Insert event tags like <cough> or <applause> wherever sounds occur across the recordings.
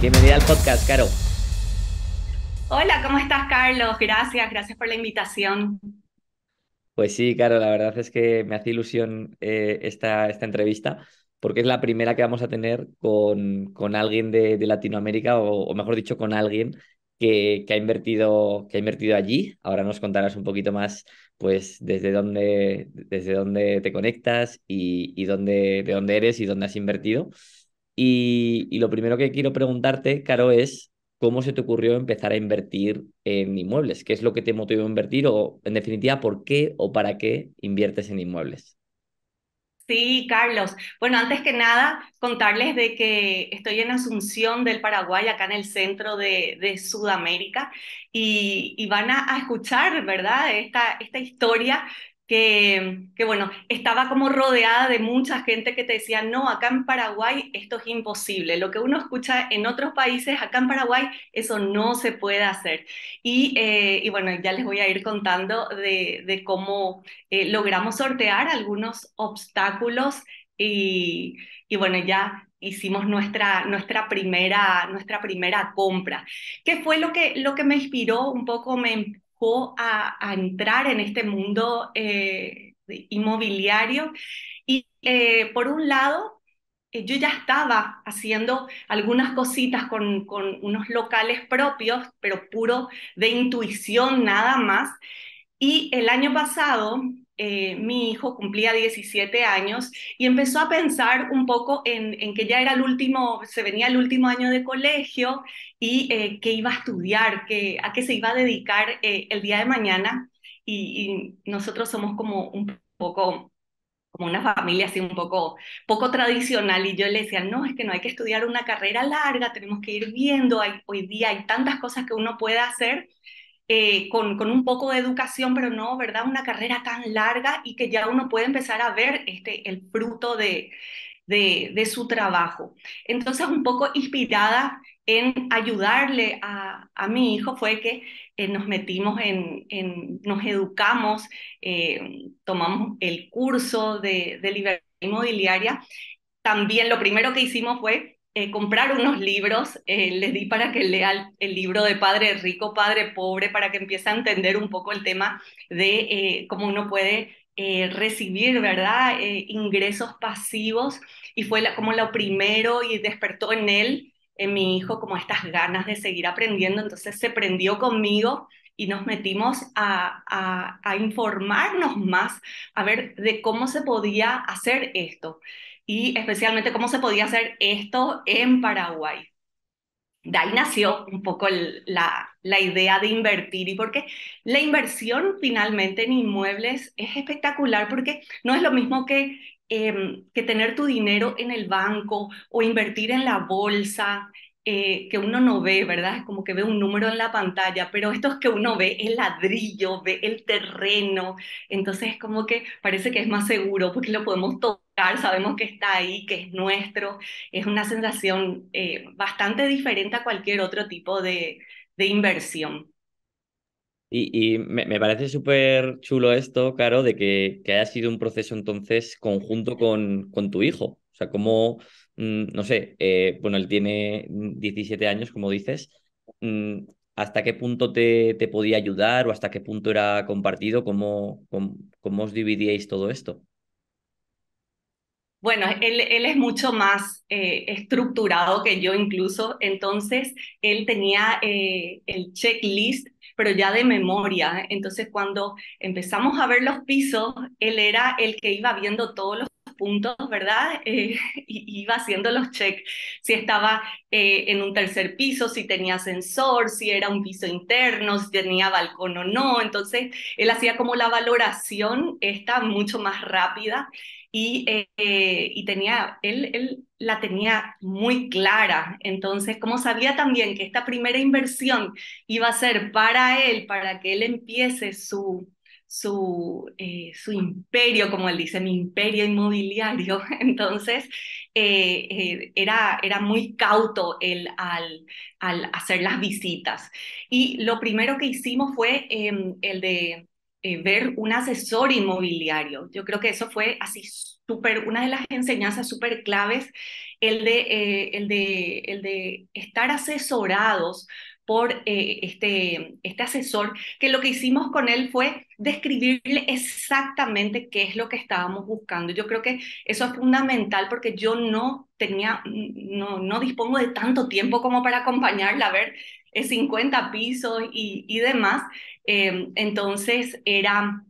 Bienvenida al podcast, Caro. Hola, ¿cómo estás, Carlos? Gracias, gracias por la invitación. Pues sí, Caro, la verdad es que me hace ilusión eh, esta, esta entrevista porque es la primera que vamos a tener con, con alguien de, Latinoamérica o, mejor dicho, con alguien que, ha invertido, que ha invertido allí. Ahora nos contarás un poquito más pues desde dónde, desde dónde te conectas y, dónde, de dónde eres y dónde has invertido. Y, lo primero que quiero preguntarte, Caro, es cómo se te ocurrió empezar a invertir en inmuebles. ¿Qué es lo que te motivó a invertir? O, en definitiva, ¿por qué o para qué inviertes en inmuebles? Sí, Carlos. Bueno, antes que nada, contarles de que estoy en Asunción del Paraguay, acá en el centro de, Sudamérica, y, van a, escuchar, ¿verdad?, esta, esta historia que, bueno, estaba como rodeada de mucha gente que te decía, no, acá en Paraguay esto es imposible. Lo que uno escucha en otros países, acá en Paraguay eso no se puede hacer. Y, eh, y bueno, ya les voy a ir contando de, de cómo eh, logramos sortear algunos obstáculos y, y bueno, ya hicimos nuestra, nuestra, primera, nuestra primera compra. ¿Qué fue lo que, lo que me inspiró un poco, me a, entrar en este mundo eh, inmobiliario. Y eh, por un lado, eh, yo ya estaba haciendo algunas cositas con unos locales propios, pero puro de intuición nada más. Y el año pasado eh, mi hijo cumplía 17 años y empezó a pensar un poco en, que ya era el último, se venía el último año de colegio y eh, qué iba a estudiar, que, a qué se iba a dedicar eh, el día de mañana. Y, nosotros somos como un poco como una familia así un poco poco tradicional y yo le decía no es que no hay que estudiar una carrera larga tenemos que ir viendo hoy día hay tantas cosas que uno puede hacer eh, con, un poco de educación, pero no, ¿verdad? Una carrera tan larga y que ya uno puede empezar a ver este, el fruto de, de, su trabajo. Entonces, un poco inspirada en ayudarle a, a mi hijo fue que eh, nos metimos en, nos educamos, eh, tomamos el curso de, de libertad inmobiliaria. También lo primero que hicimos fue eh, comprar unos libros, eh, le di para que lea el, libro de Padre Rico, Padre Pobre, para que empiece a entender un poco el tema de eh, cómo uno puede recibir, ¿verdad?, ingresos pasivos. Y fue como lo primero y despertó en él, en mi hijo, como estas ganas de seguir aprendiendo. Entonces se prendió conmigo y nos metimos a, a informarnos más, a ver de cómo se podía hacer esto y especialmente cómo se podía hacer esto en Paraguay. De ahí nació un poco la, la idea de invertir y porque la inversión finalmente en inmuebles es espectacular porque no es lo mismo que, em, que tener tu dinero en el banco o invertir en la bolsa, eh, que uno no ve, ¿verdad? Es Como que ve un número en la pantalla, pero esto es que uno ve el ladrillo, ve el terreno, entonces es como que parece que es más seguro porque lo podemos tocar, sabemos que está ahí, que es nuestro, es una sensación eh, bastante diferente a cualquier otro tipo de, inversión. Y, me, parece súper chulo esto, Caro, de que, que, haya sido un proceso entonces conjunto con, con tu hijo. O sea, cómo Mm, no sé, eh, bueno, él tiene 17 años, como dices, mm, ¿hasta qué punto te, podía ayudar o hasta qué punto era compartido? ¿Cómo, os dividíais todo esto? Bueno, él, es mucho más eh, estructurado que yo incluso, entonces él tenía eh, el checklist, pero ya de memoria. Entonces cuando empezamos a ver los pisos, él era el que iba viendo todos los puntos, ¿verdad? <laughs> Eh, iba haciendo los checks, si estaba eh, en un tercer piso, si tenía ascensor, si era un piso interno, si tenía balcón o no. Entonces, él hacía como la valoración, esta mucho más rápida. Y, eh, y, tenía, él, él, la tenía muy clara. Entonces, como sabía también que esta primera inversión iba a ser para él, para que él empiece su, su, eh, su imperio, como él dice, mi imperio inmobiliario. <laughs> Entonces, eh, eh, era, era muy cauto él al, hacer las visitas. Y lo primero que hicimos fue em, el de ver un asesor inmobiliario. Yo creo que eso fue así una de las enseñanzas súper claves, el de, el, el de estar asesorados por eh, este, este asesor, que lo que hicimos con él fue describirle exactamente qué es lo que estábamos buscando. Yo creo que eso es fundamental porque yo no tenía, no, no dispongo de tanto tiempo como para acompañarla a ver 50 eh, pisos y, demás. Em, entonces era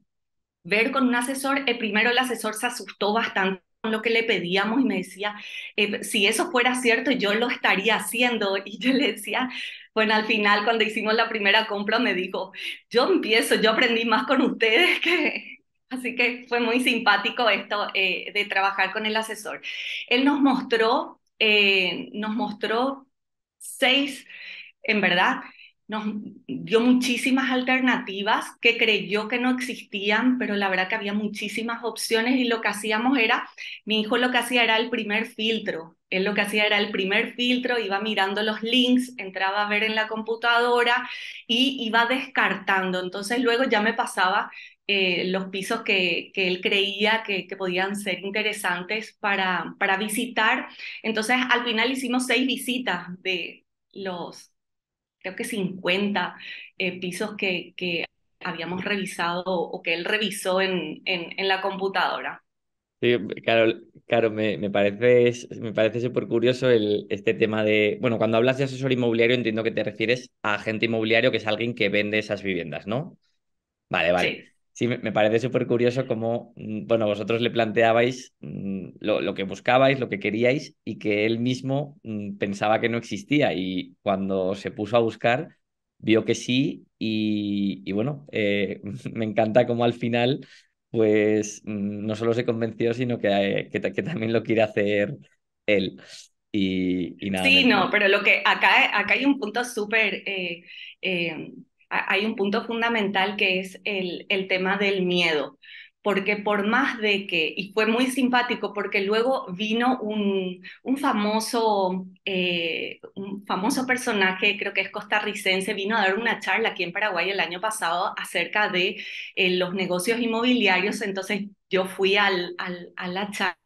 ver con un asesor, primero el asesor se asustó bastante lo que le pedíamos y me decía, eh, si eso fuera cierto, yo lo estaría haciendo. <laughs> Y yo le decía, bueno, al final cuando hicimos la primera compra me dijo, yo empiezo, yo aprendí más con ustedes que... <laughs> Así que fue muy simpático esto eh, de trabajar con el asesor. Él nos mostró, eh, nos mostró seis, en verdad, nos dio muchísimas alternativas que creyó que no existían, pero la verdad que había muchísimas opciones y lo que hacíamos era, mi hijo lo que hacía era el primer filtro, él lo que hacía era el primer filtro, iba mirando los links, entraba a ver en la computadora y iba descartando, entonces luego ya me pasaba eh, los pisos que, él creía que, podían ser interesantes para, para visitar, entonces al final hicimos seis visitas de los creo que 50 eh, pisos que, habíamos revisado o que él revisó en, la computadora. Sí, claro, claro me, parece me parece súper curioso este tema de, bueno, cuando hablas de asesor inmobiliario entiendo que te refieres a agente inmobiliario que es alguien que vende esas viviendas, ¿no? Vale, vale. Sí. Sí, me parece súper curioso eh, cómo, mm, bueno, vosotros le planteabais mm, lo, que buscabais, lo que queríais y que él mismo mm, pensaba que no existía y cuando se puso a buscar vio que sí y, bueno, eh, <laughs> me encanta cómo al final pues no solo se convenció, sino que, eh, que, que también lo quiere hacer él. Y, sí, no, pero lo que acá, acá hay un punto súper hay un punto fundamental que es el, tema del miedo, porque por más de que, y fue muy simpático porque luego vino un, un famoso, eh, un famoso personaje, creo que es costarricense, vino a dar una charla aquí en Paraguay el año pasado acerca de eh, los negocios inmobiliarios, entonces yo fui al, al, a la charla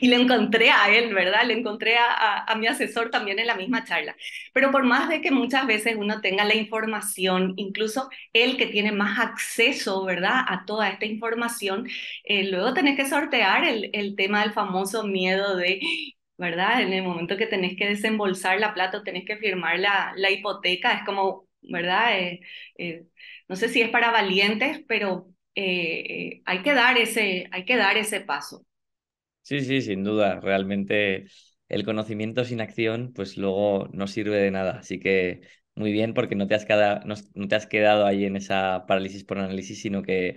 y le encontré a él, ¿verdad? Le encontré a, mi asesor también en la misma charla. Pero por más de que muchas veces uno tenga la información, incluso el que tiene más acceso, ¿verdad? A toda esta información, eh, luego tenés que sortear el, tema del famoso miedo de ¿verdad? En el momento que tenés que desembolsar la plata o tenés que firmar la, hipoteca, es como, ¿verdad? Eh, eh, no sé si es para valientes, pero hay, que dar ese, hay que dar ese paso. Sí, sí, sin duda. Realmente el conocimiento sin acción, pues luego no sirve de nada. Así que muy bien, porque no te has quedado, no, te has quedado ahí en esa parálisis por análisis, sino que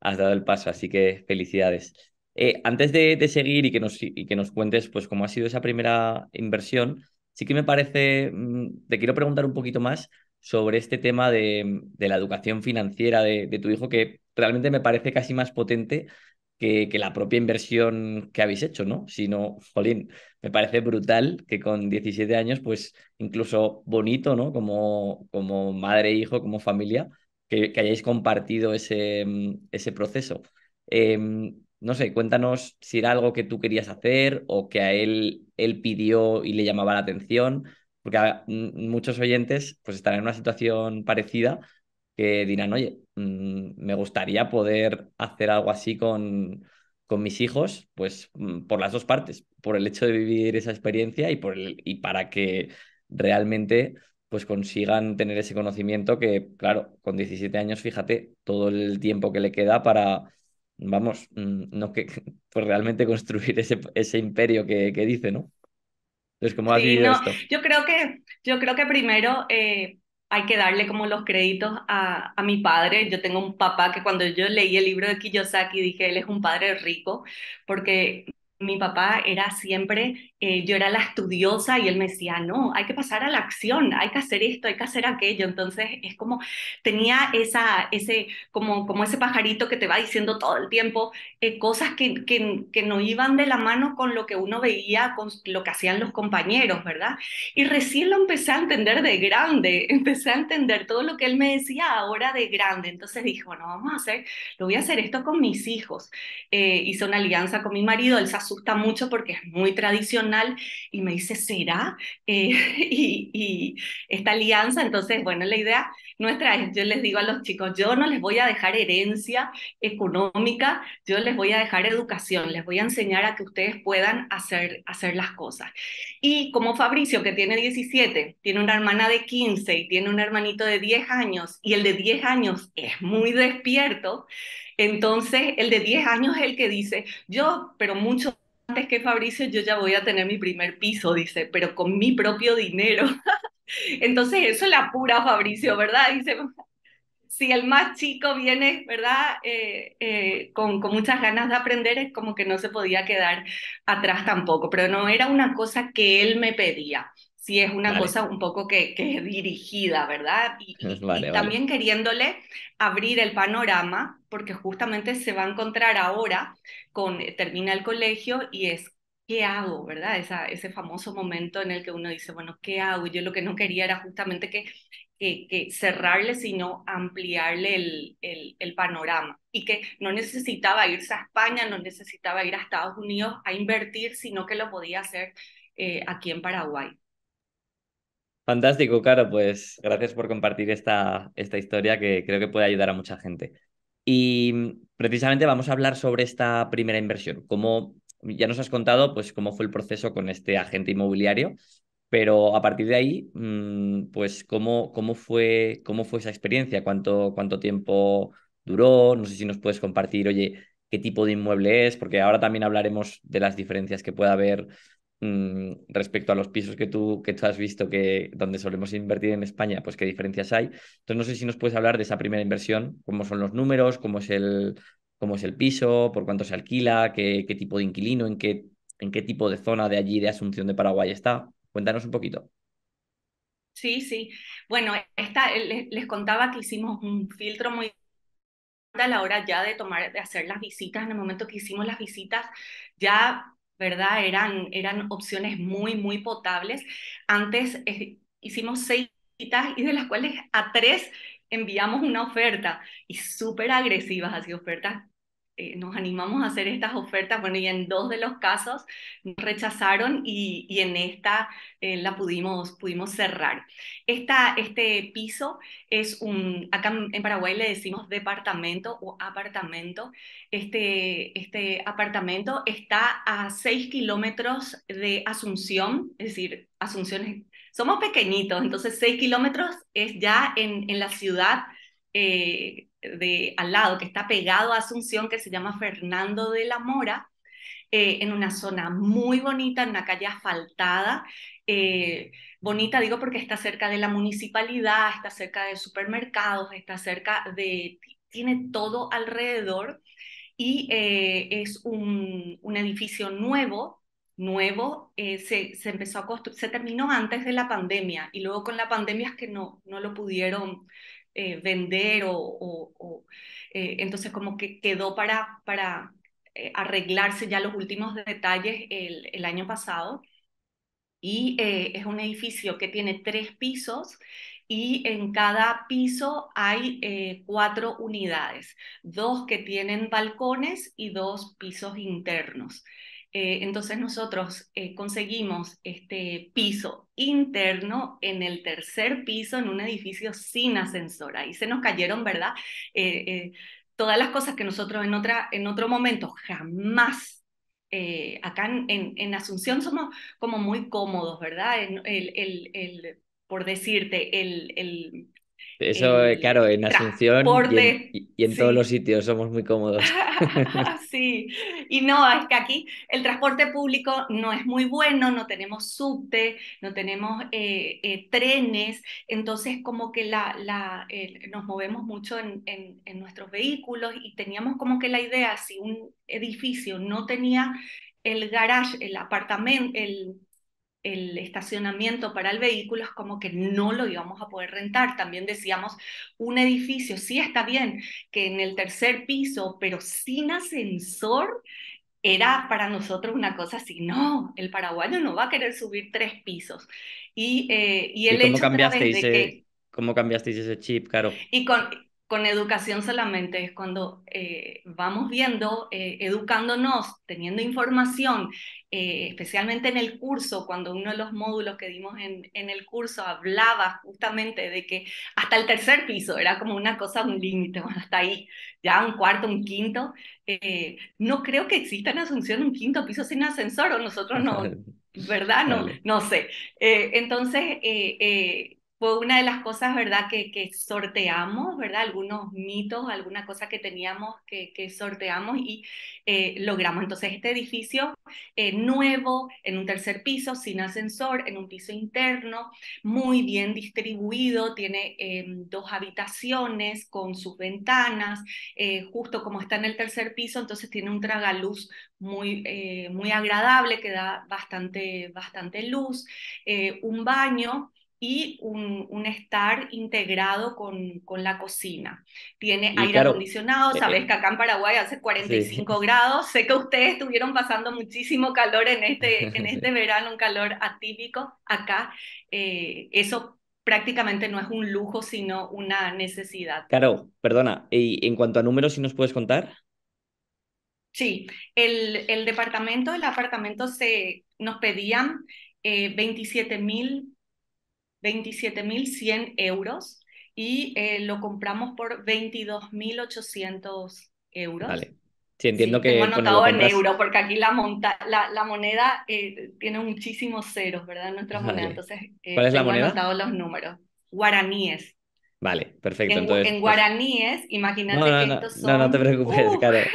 has dado el paso. Así que felicidades. Eh, antes de, seguir y que, nos, y que nos cuentes pues, cómo ha sido esa primera inversión, sí que me parece, mm, te quiero preguntar un poquito más sobre este tema de, la educación financiera de, de, tu hijo, que realmente me parece casi más potente que, la propia inversión que habéis hecho, ¿no? Sino, jolín, me parece brutal que con 17 años, pues incluso bonito, ¿no? Como, como madre, e hijo, como familia, que, que hayáis compartido ese, mm, ese proceso. Em, no sé, cuéntanos si era algo que tú querías hacer o que a él, él pidió y le llamaba la atención, porque muchos oyentes pues estarán en una situación parecida que dirán, oye, mm, me gustaría poder hacer algo así con, con mis hijos, pues mm, por las dos partes, por el hecho de vivir esa experiencia y, por el, y para que realmente pues consigan tener ese conocimiento que, claro, con 17 años, fíjate, todo el tiempo que le queda para, vamos, mm, no que, <laughs> pues realmente construir ese, ese imperio que, dice, ¿no? Entonces, ¿cómo has Yo creo que, yo creo que primero, eh, hay que darle como los créditos a, mi padre. Yo tengo un papá que cuando yo leí el libro de Kiyosaki dije, él es un padre rico, porque mi papá era siempre, eh, yo era la estudiosa y él me decía, no, hay que pasar a la acción, hay que hacer esto, hay que hacer aquello. Entonces es como, tenía esa, ese, como, como ese pajarito que te va diciendo todo el tiempo eh, cosas que, no iban de la mano con lo que uno veía, con lo que hacían los compañeros, ¿verdad? Y recién lo empecé a entender de grande, <laughs> empecé a entender todo lo que él me decía ahora de grande. Entonces dijo, no, vamos a hacer, lo voy a hacer esto con mis hijos. Eh, hice una alianza con mi marido, él se asusta mucho porque es muy tradicional y me dice, ¿será? Eh, <laughs> y, y, esta alianza, entonces, bueno, la idea nuestra es, yo les digo a los chicos, yo no les voy a dejar herencia económica, yo les voy a dejar educación, les voy a enseñar a que ustedes puedan hacer, hacer las cosas. Y como Fabricio, que tiene 17, tiene una hermana de 15 y tiene un hermanito de 10 años, y el de 10 años es muy despierto, entonces, el de 10 años es el que dice, yo, pero mucho antes que Fabricio, yo ya voy a tener mi primer piso, dice, pero con mi propio dinero. <laughs> Entonces, eso es la pura Fabricio, ¿verdad? Dice, si el más chico viene, ¿verdad? Eh, eh, con, con, muchas ganas de aprender, es como que no se podía quedar atrás tampoco, pero no era una cosa que él me pedía si es una cosa un poco que, dirigida, ¿verdad? Y, <laughs> también queriéndole abrir el panorama, porque justamente se va a encontrar ahora con, eh, termina el colegio y es, ¿qué hago, verdad? Esa, ese famoso momento en el que uno dice, bueno, ¿qué hago? Yo lo que no quería era justamente que, que, cerrarle, sino ampliarle el, el, panorama. Y que no necesitaba irse a España, no necesitaba ir a Estados Unidos a invertir, sino que lo podía hacer eh, aquí en Paraguay. Fantástico, claro, Pues gracias por compartir esta, esta historia que creo que puede ayudar a mucha gente. Y precisamente vamos a hablar sobre esta primera inversión. ¿Cómo ya nos has contado, pues cómo fue el proceso con este agente inmobiliario, pero a partir de ahí, mm, pues cómo, cómo, fue, cómo fue esa experiencia, cuánto, cuánto tiempo duró, no sé si nos puedes compartir, oye, qué tipo de inmueble es, porque ahora también hablaremos de las diferencias que puede haber Mm, respecto a los pisos que tú, que tú has visto que donde solemos invertir en España, pues qué diferencias hay. Entonces, no sé si nos puedes hablar de esa primera inversión, cómo son los números, cómo es el, es el piso, por cuánto se alquila, qué, tipo de inquilino, en qué, en qué tipo de zona de allí de Asunción de Paraguay está. Cuéntanos un poquito. Sí, sí. Bueno, esta, les, les contaba que hicimos un filtro muy a la hora ya de tomar, de hacer las visitas, en el momento que hicimos las visitas, ya ¿verdad? Eran, eran opciones muy, muy potables. Antes eh, hicimos seis citas y de las cuales a tres enviamos una oferta y súper agresivas, así ofertas eh, nos animamos a hacer estas ofertas, bueno, y en dos de los casos rechazaron y, y en esta eh, la pudimos, pudimos cerrar. Esta, este piso es un, acá en Paraguay le decimos departamento o apartamento. Este, este apartamento está a seis kilómetros de Asunción, es decir, Asunción es, somos pequeñitos, entonces seis kilómetros es ya en, en la ciudad. Eh, al lado, que está pegado a Asunción, que se llama Fernando de la Mora, eh, en una zona muy bonita, en una calle asfaltada. Eh, bonita digo porque está cerca de la municipalidad, está cerca de supermercados, está cerca de, tiene todo alrededor y eh, es un, edificio nuevo, nuevo, se, empezó a se terminó antes de la pandemia y luego con la pandemia es que no, no lo pudieron eh, vender o, eh, entonces como que quedó para, para eh, arreglarse ya los últimos detalles el año pasado. Y es un edificio que tiene tres pisos y en cada piso hay cuatro unidades, dos que tienen balcones y dos pisos internos. Eh, entonces nosotros eh, conseguimos este piso interno en el tercer piso en un edificio sin ascensor. Ahí se nos cayeron, ¿verdad? Eh, todas las cosas que nosotros en, otra, en otro momento jamás acá en, Asunción somos como muy cómodos, ¿verdad? el, el, por decirte, el, eso, eh, eh, claro, en Asunción y en, todos los sitios somos muy cómodos. <laughs> sí, y no, es que aquí el transporte público no es muy bueno, no tenemos subte, no tenemos eh, trenes, entonces como que la, la nos movemos mucho en, en nuestros vehículos y teníamos como que la idea, si un edificio no tenía el garage, el apartamento, el el estacionamiento para el vehículo es como que no lo íbamos a poder rentar. También decíamos, un edificio, sí está bien que en el tercer piso, pero sin ascensor, era para nosotros una cosa así, no, el paraguayo no va a querer subir tres pisos. Y, eh, y el cómo cambiaste ¿Cómo cambiaste ese chip, Caro? Y con, con educación solamente es cuando eh, vamos viendo, eh, educándonos, teniendo información, eh, especialmente en el curso, cuando uno de los módulos que dimos en, el curso hablaba justamente de que hasta el tercer piso era como una cosa, un límite, hasta ahí, ya un cuarto, un quinto. no creo que exista en Asunción un quinto piso sin ascensor, o nosotros no, <laughs> ¿verdad? No, no sé. entonces, fue una de las cosas, ¿verdad?, que, que sorteamos, ¿verdad?, algunos mitos, alguna cosa que teníamos que, que sorteamos y eh, logramos. Entonces, este edificio eh, nuevo, en un tercer piso, sin ascensor, en un piso interno, muy bien distribuido, tiene eh, dos habitaciones con sus ventanas, justo como está en el tercer piso, entonces tiene un tragaluz muy, muy agradable que da bastante, bastante luz, un baño y un, un estar integrado con, con, la cocina. Tiene aire acondicionado, eh, sabes eh, que acá en Paraguay hace 45 <laughs> grados, sé que ustedes estuvieron pasando muchísimo calor en este, en este <laughs> verano, un calor atípico acá. Eh, eso prácticamente no es un lujo, sino una necesidad. Claro, perdona, y en cuanto a números, si nos puedes contar? Sí, el, departamento, el apartamento se nos pedían eh, 27 mil 27.100 euros y eh, lo compramos por 22.800 euros. Vale. Sí, entiendo que. Hemos notado en euros porque aquí la, moneda eh, tiene muchísimos ceros, ¿verdad? Nuestra moneda. Entonces, eh, ¿cuál es la moneda? anotado los números. Guaraníes. Vale, perfecto. En, entonces, en pues guaraníes, imagínate que estos son. No, no te preocupes, uh, 200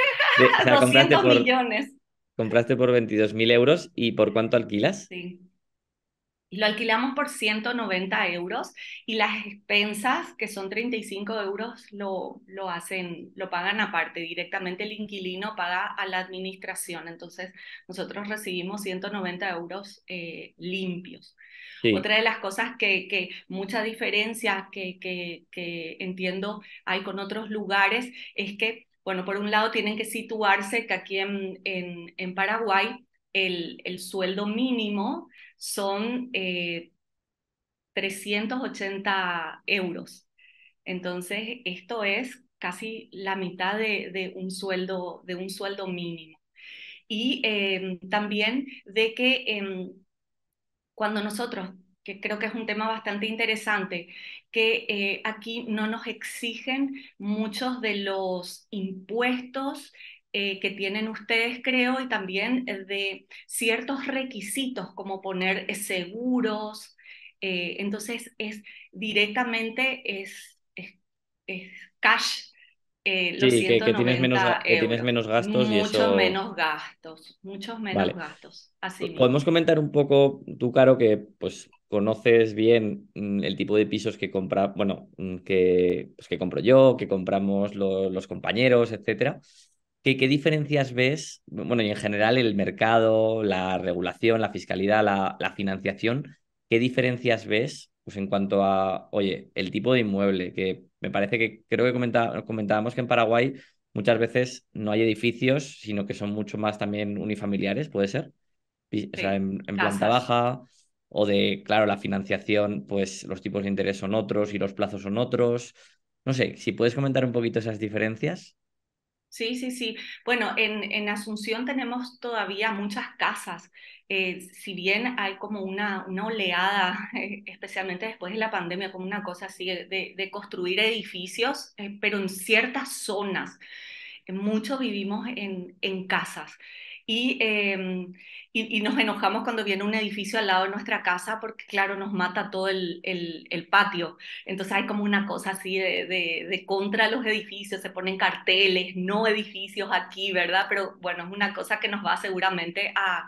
<laughs> compraste por, millones. Compraste por 22.000 euros y ¿por cuánto alquilas? Sí y lo alquilamos por 190 euros y las expensas, que son 35 euros, lo, lo hacen, lo pagan aparte. Directamente el inquilino paga a la administración. Entonces, nosotros recibimos 190 euros eh, limpios. Otra de las cosas que, que mucha diferencia que, que, que entiendo hay con otros lugares es que, bueno, por un lado tienen que situarse que aquí en, en, en Paraguay el, el sueldo mínimo son 380 eh, euros. Entonces, esto es casi la mitad de, un, sueldo, de un sueldo mínimo. Y em, también de que em, cuando nosotros, que creo que es un tema bastante interesante, que eh, aquí no nos exigen muchos de los impuestos eh, que tienen ustedes, creo, y también de ciertos requisitos como poner eh, seguros. Eh, entonces es directamente es, cash. que, que, tienes menos, gastos. Muchos eso... menos gastos, muchos menos gastos. Pues, Podemos comentar un poco, tú, Caro, que pues conoces bien mm, el tipo de pisos que compra, bueno, mm, que, pues, que compro yo, que compramos los compañeros, etcétera. ¿Qué, diferencias ves, bueno, y en general el mercado, la regulación, la fiscalidad, la, financiación, qué diferencias ves pues en cuanto a, oye, el tipo de inmueble, que me parece que creo que comentábamos que en Paraguay muchas veces no hay edificios, sino que son mucho más también unifamiliares, puede ser, sea, en planta baja, o de, claro, la financiación, pues los tipos de interés son otros y los plazos son otros. No sé, si puedes comentar un poquito esas diferencias. Sí, sí, sí. Bueno, en, Asunción tenemos todavía muchas casas. Eh, si bien hay como una, oleada, <laughs> eh, especialmente después de la pandemia, como una cosa así de, construir edificios, eh, pero en ciertas zonas. Muchos vivimos en casas. Em, y, y, nos enojamos cuando viene un edificio al lado de nuestra casa porque, claro, nos mata todo el, el, patio. Entonces hay como una cosa así de, de, de, contra los edificios, se ponen carteles, no edificios aquí, ¿verdad? Pero bueno, es una cosa que nos va seguramente a,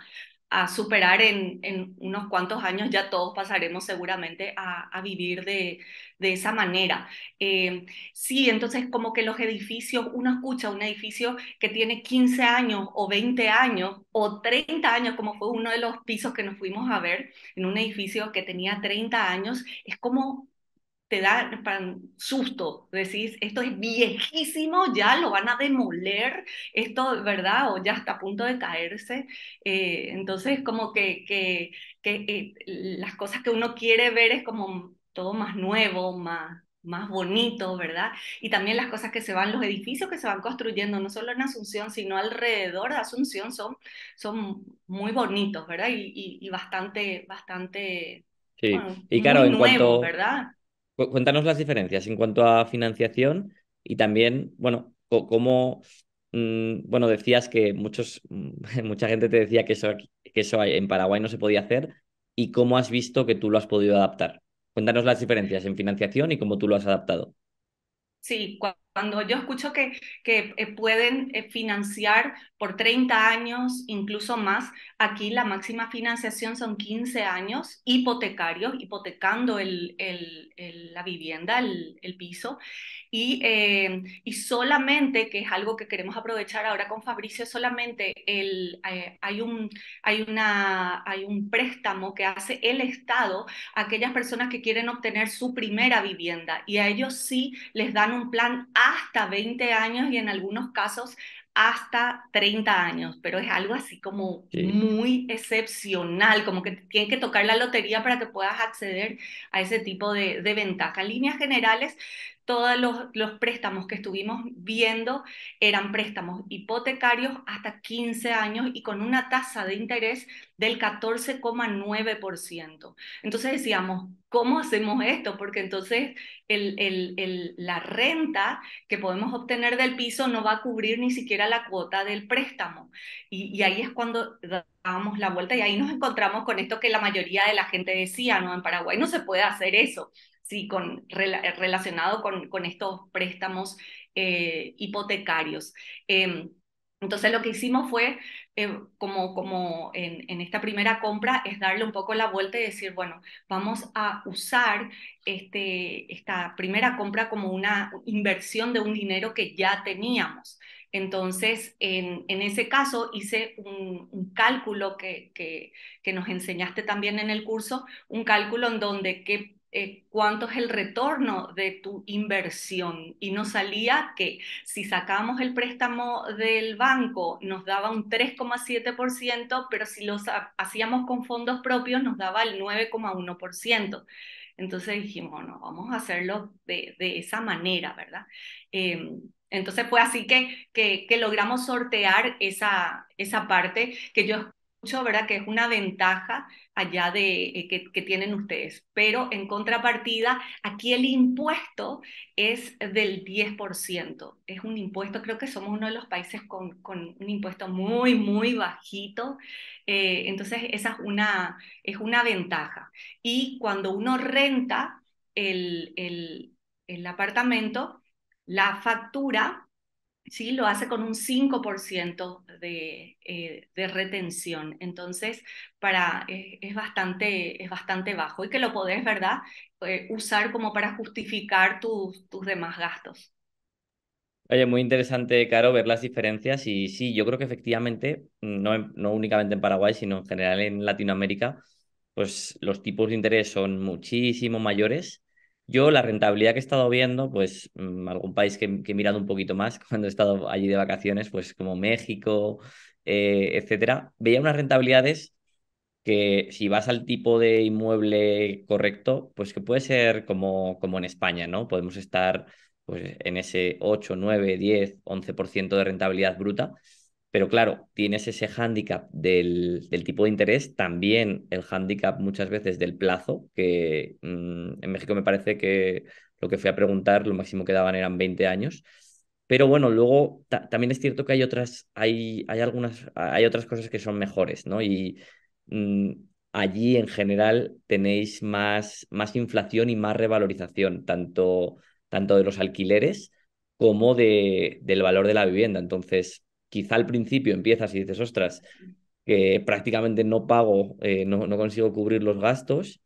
a superar en, unos cuantos años, ya todos pasaremos seguramente a, vivir de, esa manera. Eh, sí, entonces como que los edificios, uno escucha un edificio que tiene 15 años o 20 años o 30 años, como fue uno de los pisos que nos fuimos a ver, en un edificio que tenía 30 años, es como te da susto, decís, esto es viejísimo, ya lo van a demoler, esto, ¿verdad? O ya está a punto de caerse. Eh, entonces, como que, que, que eh, las cosas que uno quiere ver es como todo más nuevo, más, más bonito, ¿verdad? Y también las cosas que se van, los edificios que se van construyendo, no solo en Asunción, sino alrededor de Asunción, son, son muy bonitos, ¿verdad? Y, bastante, bastante... Sí. y claro, en cuanto... ¿verdad? Cuéntanos las diferencias en cuanto a financiación y también, bueno, cómo, mm, bueno, decías que muchos, <laughs> mucha gente te decía que eso, que eso en Paraguay no se podía hacer y cómo has visto que tú lo has podido adaptar. Cuéntanos las diferencias en financiación y cómo tú lo has adaptado. Sí, cuando yo escucho que, que eh, pueden eh, financiar por 30 años, incluso más, aquí la máxima financiación son 15 años hipotecarios, hipotecando la vivienda, el, piso, eh, y, solamente, que es algo que queremos aprovechar ahora con Fabricio, solamente el, eh, hay, un, hay, una, hay un préstamo que hace el Estado a aquellas personas que quieren obtener su primera vivienda y a ellos sí les dan un plan hasta 20 años y en algunos casos hasta 30 años, pero es algo así como muy excepcional, como que tienes que tocar la lotería para que puedas acceder a ese tipo de, de ventaja. En líneas generales, todos los, préstamos que estuvimos viendo eran préstamos hipotecarios hasta 15 años y con una tasa de interés del 14,9%. Entonces decíamos, ¿cómo hacemos esto? Porque entonces el, la renta que podemos obtener del piso no va a cubrir ni siquiera la cuota del préstamo. Y, y ahí es cuando dábamos la vuelta y ahí nos encontramos con esto que la mayoría de la gente decía, ¿no? En Paraguay no se puede hacer eso sí, con, eh, relacionado con, con estos préstamos eh, hipotecarios. Em, entonces lo que hicimos fue, eh, como, como en, esta primera compra, es darle un poco la vuelta y decir, bueno, vamos a usar este, esta primera compra como una inversión de un dinero que ya teníamos. Entonces, en, en ese caso hice un, cálculo que, que, que nos enseñaste también en el curso, un cálculo en donde qué eh, cuánto es el retorno de tu inversión. Y nos salía que si sacamos el préstamo del banco nos daba un 3,7%, pero si lo hacíamos con fondos propios nos daba el 9,1%. Entonces dijimos, no vamos a hacerlo de, esa manera, ¿verdad? Em, entonces fue así que, que, logramos sortear esa, esa parte que yo escucho, ¿verdad? Que es una ventaja allá de, eh, que, tienen ustedes. Pero en contrapartida, aquí el impuesto es del 10%. Es un impuesto, creo que somos uno de los países con, un impuesto muy, muy bajito. Eh, entonces, esa es una, es una ventaja. Y cuando uno renta el, el, el apartamento, la factura ¿sí? lo hace con un 5% eh, de, retención. Entonces, para, eh, es, bastante, es bastante bajo y que lo podés, ¿verdad?, eh, usar como para justificar tus, tus demás gastos. Oye, muy interesante, Caro, ver las diferencias y sí, yo creo que efectivamente, no, no únicamente en Paraguay, sino en general en Latinoamérica, pues los tipos de interés son muchísimo mayores yo la rentabilidad que he estado viendo, pues mm, algún país que, que he mirado un poquito más <laughs> cuando he estado allí de vacaciones, pues como México, eh, etcétera, veía unas rentabilidades que si vas al tipo de inmueble correcto, pues que puede ser como, como en España, ¿no? Podemos estar pues, en ese 8, 9, 10, 11% de rentabilidad bruta, pero claro, tienes ese hándicap del, tipo de interés, también el hándicap muchas veces del plazo, que mm, en México me parece que lo que fui a preguntar, lo máximo que daban eran 20 años. Pero bueno, luego también es cierto que hay otras, hay, hay algunas, hay otras cosas que son mejores, ¿no? Y mm, allí en general tenéis más, más inflación y más revalorización, tanto, tanto de los alquileres como de, del valor de la vivienda. Entonces, quizá al principio empiezas y dices, ostras, que prácticamente no pago, eh, no, consigo cubrir los gastos,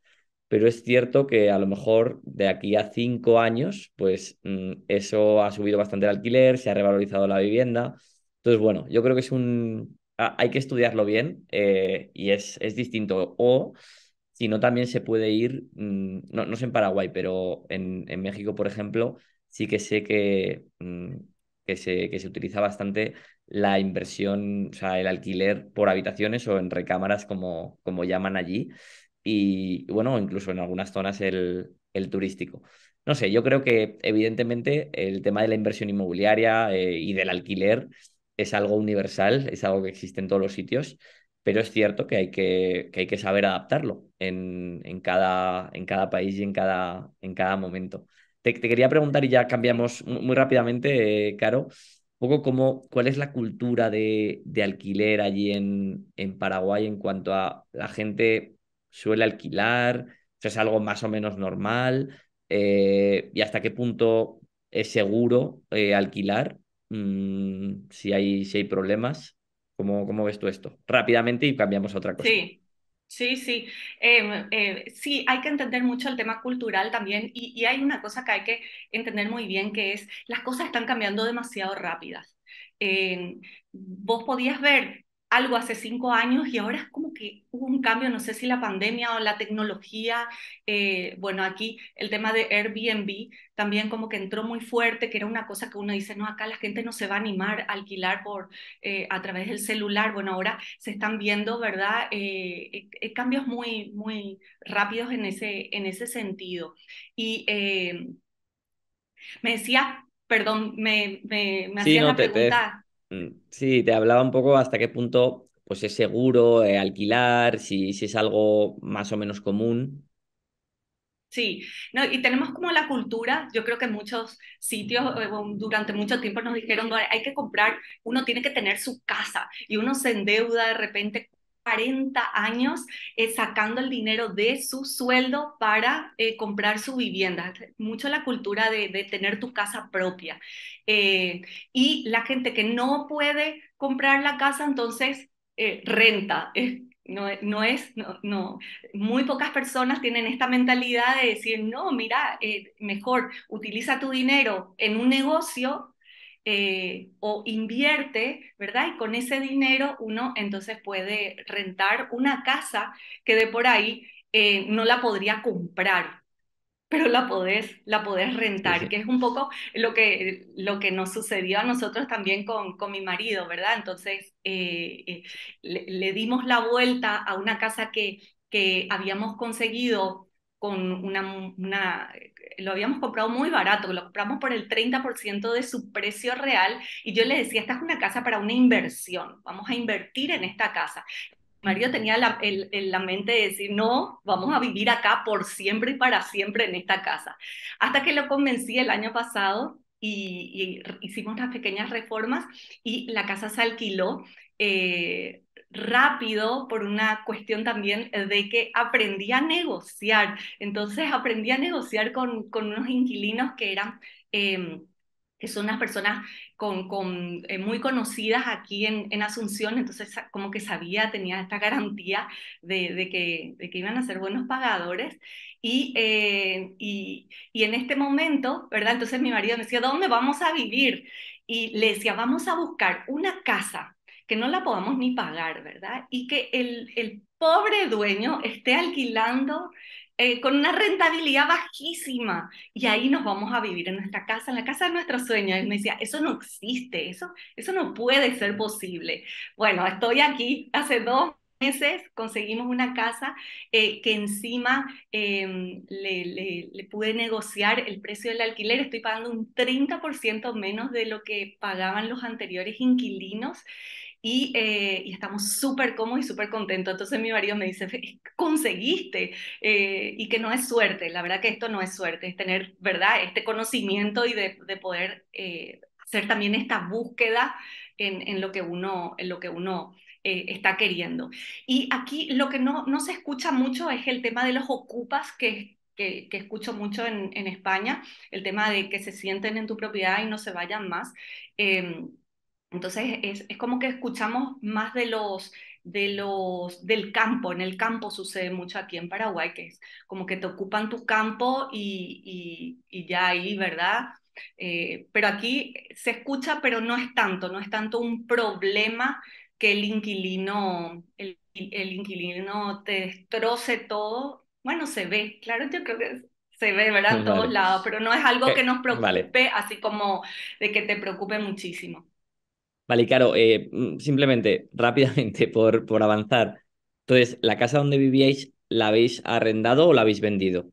pero es cierto que a lo mejor de aquí a cinco años, pues mm, eso ha subido bastante el alquiler, se ha revalorizado la vivienda. Entonces, bueno, yo creo que es un... Hay que estudiarlo bien eh, y es, es distinto. O si no, también se puede ir, mm, no, sé en Paraguay, pero en, México, por ejemplo, sí que sé que, mm, que, se, que se utiliza bastante la inversión, o sea, el alquiler por habitaciones o en recámaras, como, como llaman allí, y bueno, incluso en algunas zonas el, turístico. No sé, yo creo que evidentemente el tema de la inversión inmobiliaria eh, y del alquiler es algo universal, es algo que existe en todos los sitios, pero es cierto que hay que, que, hay que saber adaptarlo en, en, cada, en cada país y en cada, en cada momento. Te, quería preguntar, y ya cambiamos muy rápidamente, eh, Caro, poco como cuál es la cultura de, alquiler allí en, en, Paraguay en cuanto a la gente suele alquilar, es algo más o menos normal, eh, y hasta qué punto es seguro eh, alquilar, mm, si, hay, si hay problemas. ¿Cómo, ¿Cómo ves tú esto? Rápidamente y cambiamos a otra cosa. Sí, Sí, sí. Em, eh, sí, hay que entender mucho el tema cultural también y, hay una cosa que hay que entender muy bien que es las cosas están cambiando demasiado rápidas. Em, vos podías ver algo hace cinco años y ahora es como que hubo un cambio, no sé si la pandemia o la tecnología, eh, bueno, aquí el tema de Airbnb también como que entró muy fuerte, que era una cosa que uno dice, no, acá la gente no se va a animar a alquilar por, eh, a través del celular, bueno, ahora se están viendo, ¿verdad? Eh, cambios muy, muy rápidos en ese, en ese sentido. Y me decía, perdón, me, me, hacía la pregunta... Mm, sí, te hablaba un poco hasta qué punto pues es seguro eh, alquilar, si, si es algo más o menos común. Sí, no, y tenemos como la cultura, yo creo que muchos sitios eh, durante mucho tiempo nos dijeron, hay que comprar, uno tiene que tener su casa y uno se endeuda de repente 40 años eh, sacando el dinero de su sueldo para eh, comprar su vivienda. Mucho la cultura de, tener tu casa propia. Eh, y la gente que no puede comprar la casa, entonces renta. No, no, es, no, muy pocas personas tienen esta mentalidad de decir, no, mira, mejor utiliza tu dinero en un negocio eh, o invierte, ¿verdad? Y con ese dinero uno entonces puede rentar una casa que de por ahí eh, no la podría comprar, pero la podés, la podés rentar, que es un poco lo que, lo que nos sucedió a nosotros también con, con mi marido, ¿verdad? Entonces eh, le, le dimos la vuelta a una casa que que habíamos conseguido con una, lo habíamos comprado muy barato, lo compramos por el 30% de su precio real y yo le decía, esta es una casa para una inversión, vamos a invertir en esta casa. Mario tenía la, la mente de decir, no, vamos a vivir acá por siempre y para siempre en esta casa. Hasta que lo convencí el año pasado y, hicimos unas pequeñas reformas y la casa se alquiló. Eh, rápido por una cuestión también eh, de que aprendí a negociar. Entonces aprendí a negociar con, con unos inquilinos que eran... Em, que son unas personas con, con eh, muy conocidas aquí en, en, Asunción, entonces como que sabía, tenía esta garantía de, de, que, de que, iban a ser buenos pagadores. Y, eh, y, y, en este momento, ¿verdad? Entonces mi marido me decía, ¿dónde vamos a vivir? Y le decía, vamos a buscar una casa que no la podamos ni pagar, ¿verdad? Y que el, el pobre dueño esté alquilando eh, con una rentabilidad bajísima y ahí nos vamos a vivir en nuestra casa, en la casa de nuestros sueños. Y me decía, eso no existe, eso, eso no puede ser posible. Bueno, estoy aquí hace dos meses conseguimos una casa eh, que encima em, le, le, le, pude negociar el precio del alquiler. Estoy pagando un 30% menos de lo que pagaban los anteriores inquilinos eh, y, estamos súper cómodos y súper contentos. Entonces mi marido me dice, conseguiste, eh, y que no es suerte, la verdad que esto no es suerte, es tener, ¿verdad?, este conocimiento y de, poder eh, hacer también esta búsqueda en, en, lo que uno, en lo que uno está queriendo. Y aquí lo que no, no se escucha mucho es el tema de los ocupas, que que, escucho mucho en, en, España, el tema de que se sienten en tu propiedad y no se vayan más. Em, entonces es, como que escuchamos más de los, de los, del campo, en el campo sucede mucho aquí en Paraguay, que es como que te ocupan tu campo y, ya ahí, ¿verdad? Eh, pero aquí se escucha, pero no es tanto, no es tanto un problema que el inquilino, el, inquilino te destroce todo. Bueno, se ve, claro, yo creo que se ve, ¿verdad? En todos lados, pero no es algo eh, que nos preocupe, así como de que te preocupe muchísimo. Vale, y claro, eh, mm, simplemente, <laughs> rápidamente, por, por avanzar. Entonces, ¿la casa donde vivíais la habéis arrendado o la habéis vendido?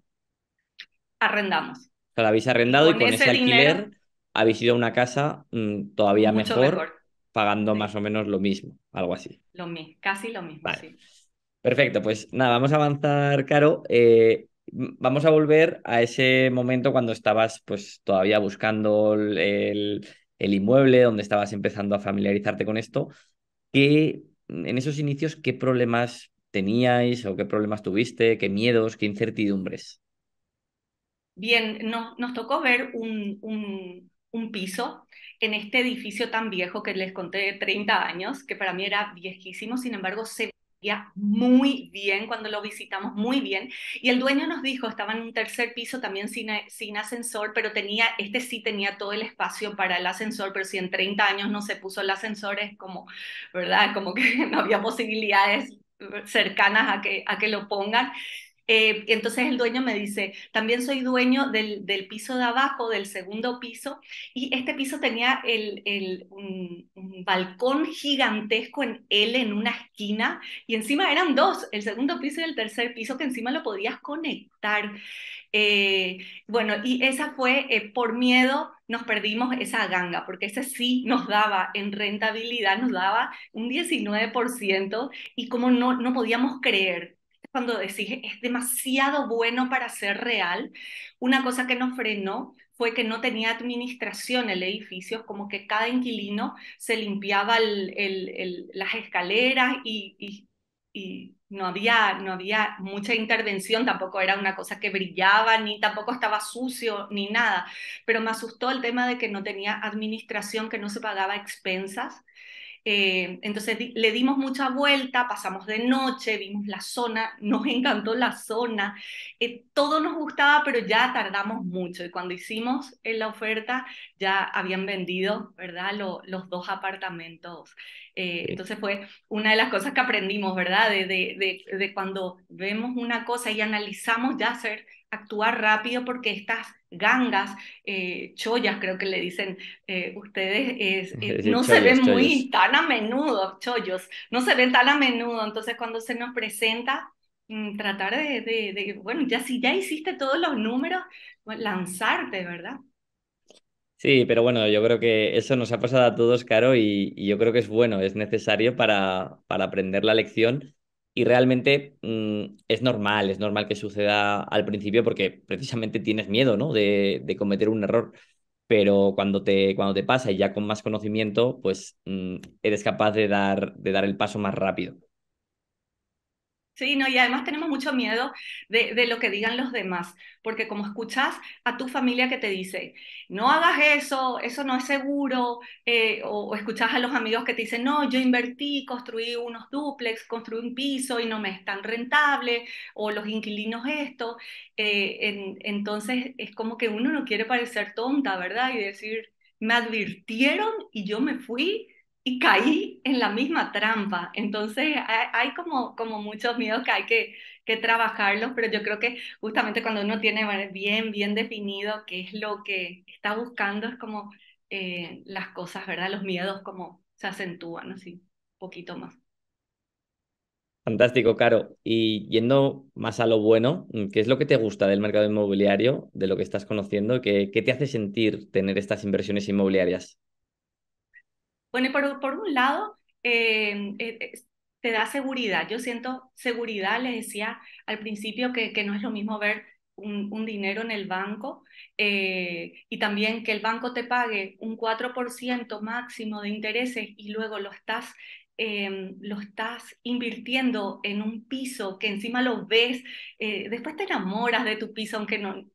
Arrendamos. la habéis arrendado y con ese, alquiler habéis ido a una casa mm, todavía mejor, pagando más o menos lo mismo, algo así. Lo mismo, casi lo mismo, sí. Perfecto, pues nada, vamos a avanzar, Caro. Eh, vamos a volver a ese momento cuando estabas pues todavía buscando el, el inmueble, donde estabas empezando a familiarizarte con esto, que en esos inicios, ¿qué problemas teníais o qué problemas tuviste? ¿Qué miedos? ¿Qué incertidumbres? Bien, nos tocó ver un, un, piso en este edificio tan viejo que les conté de 30 años, que para mí era viejísimo, sin embargo se muy bien cuando lo visitamos, muy bien. Y el dueño nos dijo, estaba en un tercer piso también sin, eh, sin ascensor, pero tenía, este sí tenía todo el espacio para el ascensor, pero si en 30 años no se puso el ascensor es como, ¿verdad? Como que <laughs> no había posibilidades cercanas a que, a que lo pongan. Eh, entonces el dueño me dice, también soy dueño del, piso de abajo, del segundo piso, y este piso tenía el, un, balcón gigantesco en L en una esquina, y encima eran dos, el segundo piso y el tercer piso, que encima lo podías conectar. Eh, bueno, y esa fue, eh, por miedo, nos perdimos esa ganga, porque ese sí nos daba en rentabilidad, nos daba un 19%, y como no, no podíamos creer cuando decís es demasiado bueno para ser real, una cosa que nos frenó fue que no tenía administración el edificio, como que cada inquilino se limpiaba las escaleras y, no había mucha intervención, tampoco era una cosa que brillaba, ni tampoco estaba sucio, ni nada. Pero me asustó el tema de que no tenía administración, que no se pagaba expensas eh, entonces le dimos mucha vuelta, pasamos de noche, vimos la zona, <laughs> nos encantó la zona, eh, todo nos gustaba, pero ya tardamos mucho. Y cuando hicimos la oferta, ya habían vendido, ¿verdad? los dos apartamentos. Eh, entonces fue una de las cosas que aprendimos, ¿verdad? De, de cuando vemos una cosa y analizamos ya hacer actuar rápido porque estas gangas, eh, chollas creo que le dicen eh, ustedes, <laughs> eh, no se ven muy tan a menudo, chollos, no se ven tan a menudo, entonces cuando se nos presenta, mm, tratar de, bueno, ya si ya hiciste todos los números, pues, lanzarte, ¿verdad? Sí, pero bueno, yo creo que eso nos ha pasado a todos, Caro, y, yo creo que es bueno, es necesario para, para aprender la lección y realmente mm, es normal, es normal que suceda al principio porque precisamente tienes miedo ¿no? de, cometer un error. Pero cuando te, cuando te pasa y ya con más conocimiento, pues mm, eres capaz de dar, de dar el paso más rápido. Sí, no, y además tenemos mucho miedo de, lo que digan los demás, porque como escuchas a tu familia que te dice, no hagas eso, eso no es seguro, eh, o, escuchas a los amigos que te dicen, no, yo invertí, construí unos duplex, construí un piso y no me es tan rentable, o los inquilinos esto, eh, entonces es como que uno no quiere parecer tonta, ¿verdad? Y decir, me advirtieron y yo me fui y caí en la misma trampa. Entonces hay, como, como muchos miedos que hay que, trabajarlos, pero yo creo que justamente cuando uno tiene eh, bien, bien definido qué es lo que está buscando, es como eh, las cosas, ¿verdad? Los miedos como se acentúan así, un poquito más. Fantástico, Caro. Y yendo más a lo bueno, mm, ¿qué es lo que te gusta del mercado inmobiliario, de lo que estás conociendo? qué te hace sentir tener estas inversiones inmobiliarias? Bueno, por, un lado, eh, eh, eh, te da seguridad. Yo siento seguridad, les decía al principio que, no es lo mismo ver un, dinero en el banco y también que el banco te pague un 4% máximo de intereses y luego lo estás lo estás invirtiendo en un piso que encima lo ves, después te enamoras de tu piso, aunque no,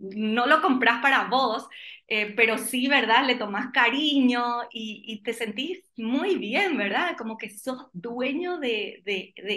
no lo compras para vos, eh, pero sí, ¿verdad? Le tomás cariño y, te sentís muy bien, ¿verdad? Como que sos dueño de,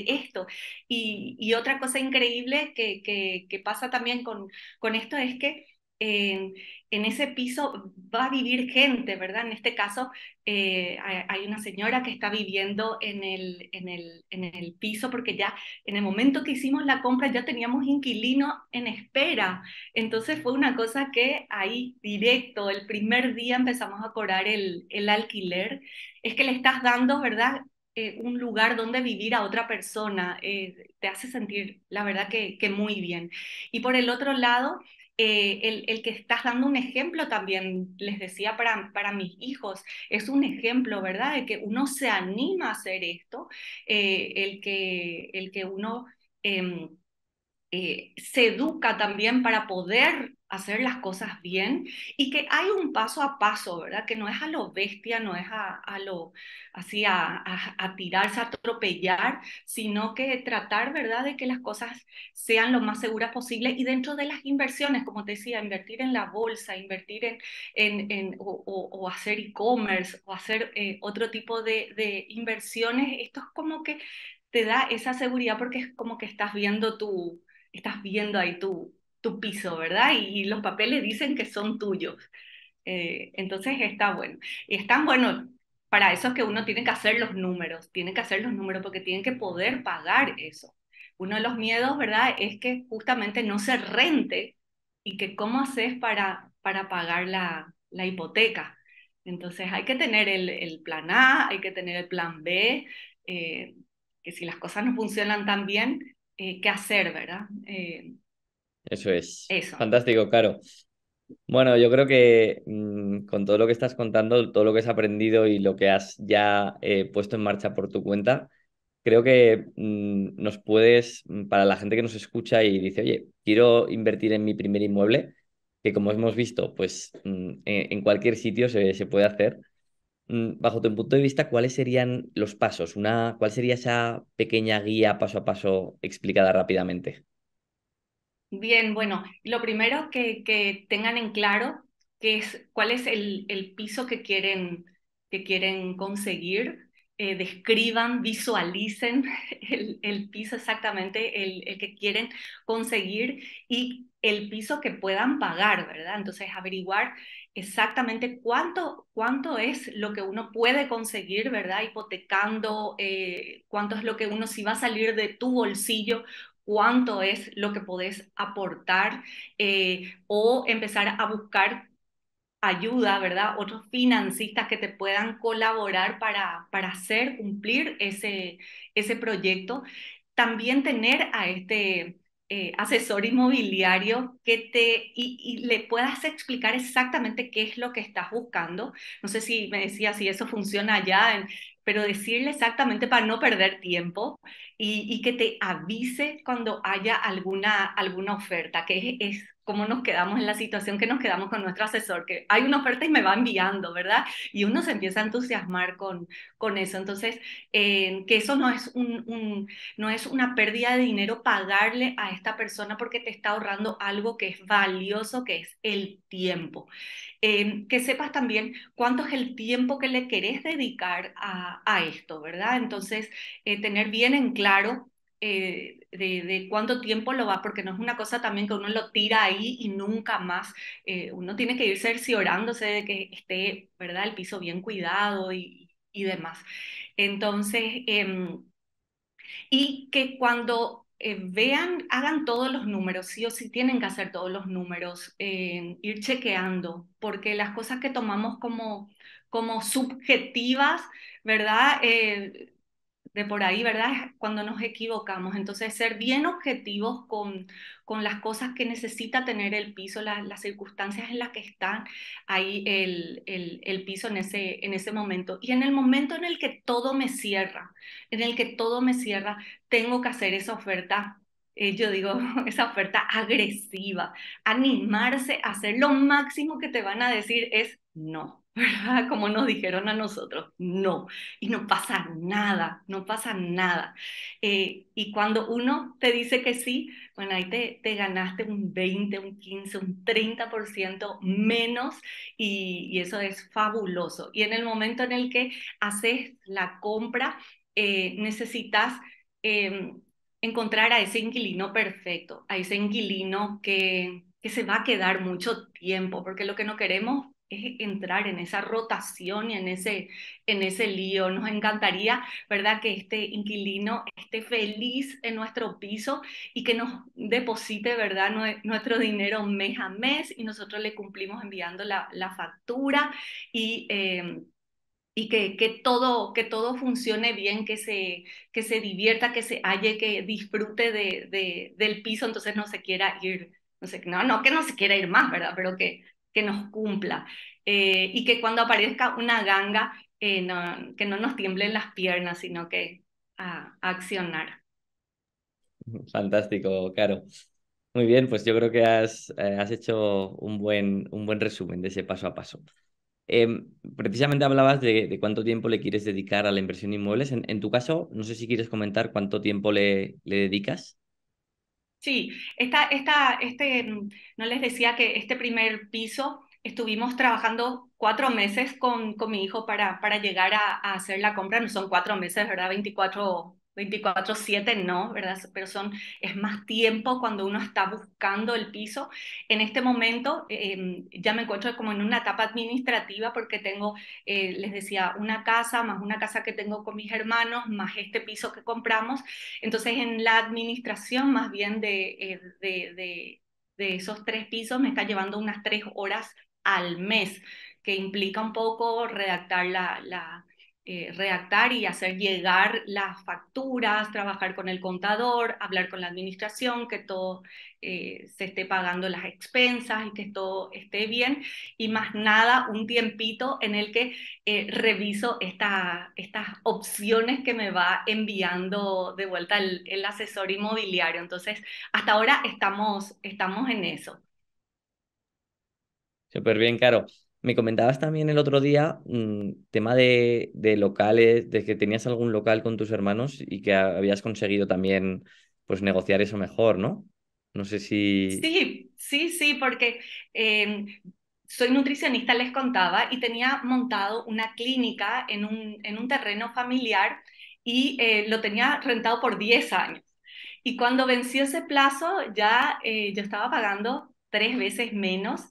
esto. Y, otra cosa increíble que, pasa también con, esto es que en, ese piso va a vivir gente, ¿verdad? En este caso eh, hay, una señora que está viviendo en el, en, el, en el piso porque ya en el momento que hicimos la compra ya teníamos inquilino en espera. Entonces fue una cosa que ahí directo, el primer día empezamos a cobrar el, el alquiler. Es que le estás dando, ¿verdad? Eh, un lugar donde vivir a otra persona, eh, te hace sentir, la verdad, que, que, muy bien. Y por el otro lado, eh, el, que estás dando un ejemplo también, les decía para, mis hijos, es un ejemplo, ¿verdad? De que uno se anima a hacer esto, eh, el, que, el que uno em, eh, se educa también para poder hacer las cosas bien y que hay un paso a paso, ¿verdad? Que no es a lo bestia, no es a, lo así, a, a, tirarse, a atropellar, sino que tratar, ¿verdad?, de que las cosas sean lo más seguras posible y dentro de las inversiones, como te decía, invertir en la bolsa, invertir en, en, o, hacer e-commerce o hacer eh, otro tipo de, de inversiones, esto es como que te da esa seguridad porque es como que estás viendo tú, estás viendo ahí tú tu piso, ¿verdad? Y, los papeles dicen que son tuyos. Eh, entonces está bueno. Y están bueno para eso es que uno tiene que hacer los números, tiene que hacer los números porque tienen que poder pagar eso. Uno de los miedos, ¿verdad? Es que justamente no se rente y que cómo haces para, para pagar la, la hipoteca. Entonces hay que tener el, plan A, hay que tener el plan B, eh, que si las cosas no funcionan tan bien, eh, ¿qué hacer, verdad? Eso es. Fantástico, claro Bueno, yo creo que mm, con todo lo que estás contando, todo lo que has aprendido y lo que has ya eh, puesto en marcha por tu cuenta, creo que mm, nos puedes, mm, para la gente que nos escucha y dice, oye, quiero invertir en mi primer inmueble, que como hemos visto, pues e-, en cualquier sitio se, se puede hacer. Bajo tu punto de vista, ¿cuáles serían los pasos? Una, ¿Cuál sería esa pequeña guía paso a paso explicada rápidamente? Bien, bueno, lo primero que, que tengan en claro que es, cuál es el, el piso que quieren, que quieren conseguir, eh, describan, visualicen <laughs> el, el piso exactamente, el, que quieren conseguir y el piso que puedan pagar, ¿verdad? Entonces, averiguar exactamente cuánto, cuánto es lo que uno puede conseguir, ¿verdad? Hipotecando, eh, cuánto es lo que uno, si va a salir de tu bolsillo, cuánto es lo que podés aportar eh, o empezar a buscar ayuda, ¿verdad? Otros financistas que te puedan colaborar para, para hacer cumplir ese, ese proyecto. También tener a este eh, asesor inmobiliario que te y, le puedas explicar exactamente qué es lo que estás buscando. No sé si me decía si eso funciona allá en, pero decirle exactamente para no perder tiempo y, que te avise cuando haya alguna, alguna oferta, que es, es cómo nos quedamos en la situación que nos quedamos con nuestro asesor, que hay una oferta y me va enviando, ¿verdad? Y uno se empieza a entusiasmar con, con eso. Entonces, eh, que eso no es, un, no es una pérdida de dinero pagarle a esta persona porque te está ahorrando algo que es valioso, que es el tiempo. Eh, que sepas también cuánto es el tiempo que le querés dedicar a, esto, ¿verdad? Entonces, eh, tener bien en claro de, cuánto tiempo lo va, porque no es una cosa también que uno lo tira ahí y nunca más. Eh, uno tiene que ir cerciorándose de que esté, ¿verdad?, el piso bien cuidado y, demás. Entonces, em, y que cuando eh, vean, hagan todos los números, sí o sí tienen que hacer todos los números, eh, ir chequeando, porque las cosas que tomamos como, como subjetivas, ¿verdad? por ahí, ¿verdad? cuando nos equivocamos. Entonces, ser bien objetivos con, con las cosas que necesita tener el piso, las circunstancias en las que está ahí el, piso en ese, en ese momento. Y en el momento en el que todo me cierra, en el que todo me cierra, tengo que hacer esa oferta eh, yo digo, <laughs> esa oferta agresiva, animarse a hacer lo máximo que te van a decir es no. ¿verdad? Como nos dijeron a nosotros, no, y no pasa nada, no pasa nada. Eh, y cuando uno te dice que sí, bueno, ahí te, te ganaste un 20, un 15, un 30% menos y, eso es fabuloso. Y en el momento en el que haces la compra, eh, necesitas... Eh, encontrar a ese inquilino perfecto, a ese inquilino que, que se va a quedar mucho tiempo, porque lo que no queremos es entrar en esa rotación y en ese, en ese lío. Nos encantaría, ¿verdad?, que este inquilino esté feliz en nuestro piso y que nos deposite, ¿verdad?, nuestro dinero mes a mes y nosotros le cumplimos enviando la, factura y... Em, y que, que, todo, que todo funcione bien, que se, que se divierta, que se halle, que disfrute de, del piso, entonces no se quiera ir, no, sé, no, no que no se quiera ir más, ¿verdad? Pero que, que nos cumpla eh, y que cuando aparezca una ganga, eh, que no nos tiemblen las piernas, sino que a, accionar. Fantástico, Caro. Muy bien, pues yo creo que eh, has, hecho un buen, un buen resumen de ese paso a paso. Em, precisamente hablabas de, cuánto tiempo le quieres dedicar a la inversión en inmuebles. En, tu caso, no sé si quieres comentar cuánto tiempo le, le dedicas. Sí, esta, esta, este, mm, no les decía que este primer piso estuvimos trabajando cuatro meses con, mi hijo para, para llegar a, a, hacer la compra. No son cuatro meses, ¿verdad? 24 24/7 no, ¿verdad? Pero son, es más tiempo cuando uno está buscando el piso. En este momento em, ya me encuentro como en una etapa administrativa porque tengo, eh, les decía, una casa, más una casa que tengo con mis hermanos, más este piso que compramos. Entonces en la administración más bien de, eh, de, esos tres pisos me está llevando unas tres horas al mes, que implica un poco redactar la, la eh, redactar y hacer llegar las facturas, trabajar con el contador, hablar con la administración, que todo eh, se esté pagando las expensas y que todo esté bien. Y más nada, un tiempito en el que eh, reviso estas opciones que me va enviando de vuelta el, asesor inmobiliario. Entonces, hasta ahora estamos, estamos en eso. Súper bien, Caro. Me comentabas también el otro día un mm, tema de, locales, de que tenías algún local con tus hermanos y que habías conseguido también pues negociar eso mejor, ¿no? No sé si... Sí, sí, sí, porque em, soy nutricionista, les contaba, y tenía montado una clínica en un, en un terreno familiar y eh, lo tenía rentado por 10 años. Y cuando venció ese plazo, ya eh, yo estaba pagando tres veces menos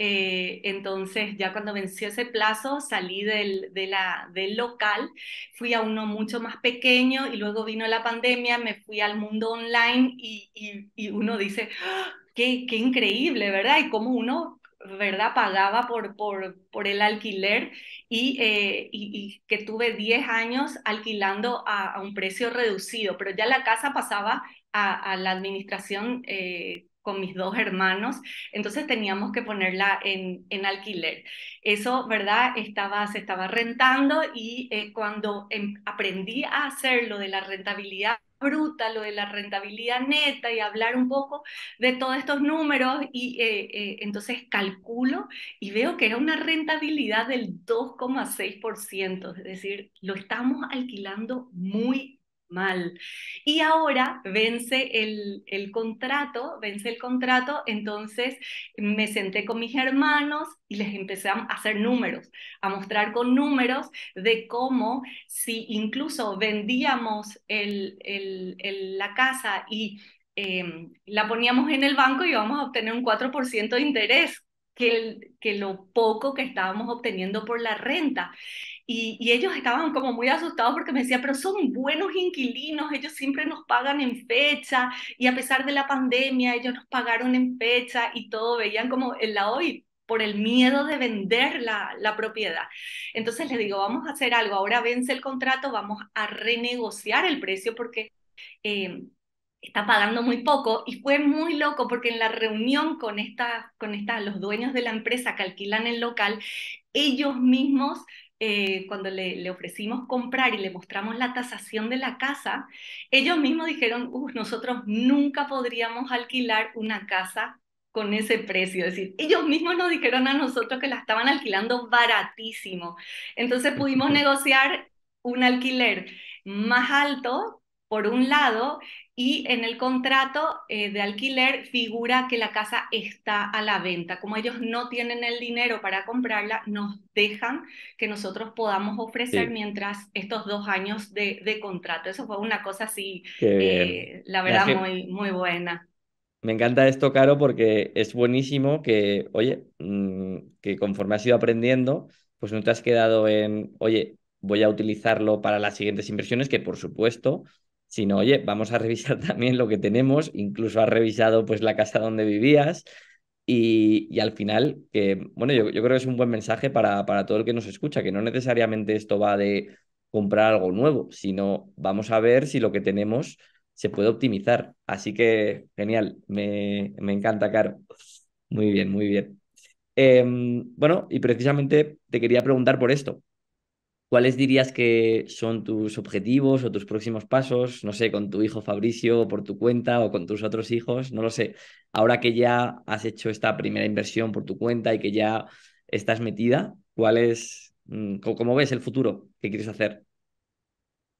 eh, entonces, ya cuando venció ese plazo, salí del, de la, del local, fui a uno mucho más pequeño y luego vino la pandemia, me fui al mundo online y, y, uno dice, ¡Ah! qué, qué, increíble, ¿verdad? Y cómo uno, ¿verdad? Pagaba por, por, por el alquiler y, eh, y, que tuve 10 años alquilando a, a, un precio reducido, pero ya la casa pasaba a, la administración. Eh, con mis dos hermanos, entonces teníamos que ponerla en, alquiler. Eso, ¿verdad? Estaba, se estaba rentando y eh, cuando em, aprendí a hacer lo de la rentabilidad bruta, lo de la rentabilidad neta y hablar un poco de todos estos números y eh, eh, entonces calculo y veo que era una rentabilidad del 2,6%, es decir, lo estamos alquilando muy Mal. Y ahora vence el, contrato, vence el contrato, entonces me senté con mis hermanos y les empecé a hacer números, a mostrar con números de cómo si incluso vendíamos el, la casa y em, la poníamos en el banco y íbamos a obtener un 4% de interés, que, que lo poco que estábamos obteniendo por la renta. Y, ellos estaban como muy asustados porque me decía, pero son buenos inquilinos, ellos siempre nos pagan en fecha y a pesar de la pandemia ellos nos pagaron en fecha y todo, veían como el la hoy por el miedo de vender la, la propiedad. Entonces les digo, vamos a hacer algo, ahora vence el contrato, vamos a renegociar el precio porque eh, está pagando muy poco y fue muy loco porque en la reunión con, esta, con esta, los dueños de la empresa que alquilan el local, ellos mismos eh, cuando le, ofrecimos comprar y le mostramos la tasación de la casa, ellos mismos dijeron, nosotros nunca podríamos alquilar una casa con ese precio. Es decir, ellos mismos nos dijeron a nosotros que la estaban alquilando baratísimo. Entonces pudimos <laughs> negociar un alquiler más alto por un lado, y en el contrato eh, de alquiler figura que la casa está a la venta. Como ellos no tienen el dinero para comprarla, nos dejan que nosotros podamos ofrecer mientras estos dos años de, contrato. Eso fue una cosa así, eh, la verdad, muy, muy buena. Me encanta esto, Caro, porque es buenísimo que, oye, mm, que conforme has ido aprendiendo, pues no te has quedado en, oye, voy a utilizarlo para las siguientes inversiones, que por supuesto, sino, oye, vamos a revisar <laughs> también lo que tenemos, incluso has revisado pues la casa donde vivías y, al final, que, bueno, yo, yo, creo que es un buen mensaje para, para todo el que nos escucha, que no necesariamente esto va de comprar algo nuevo, sino vamos a ver si lo que tenemos se puede optimizar. Así que, genial, me, encanta, Caro. Muy bien, muy bien. Em, bueno, y precisamente te quería preguntar por esto. ¿Cuáles dirías que son tus objetivos o tus próximos pasos? No sé, con tu hijo Fabricio, o por tu cuenta o con tus otros hijos, no lo sé. Ahora que ya has hecho esta primera inversión por tu cuenta y que ya estás metida, ¿cuál es, mm, cómo ves el futuro? que quieres hacer?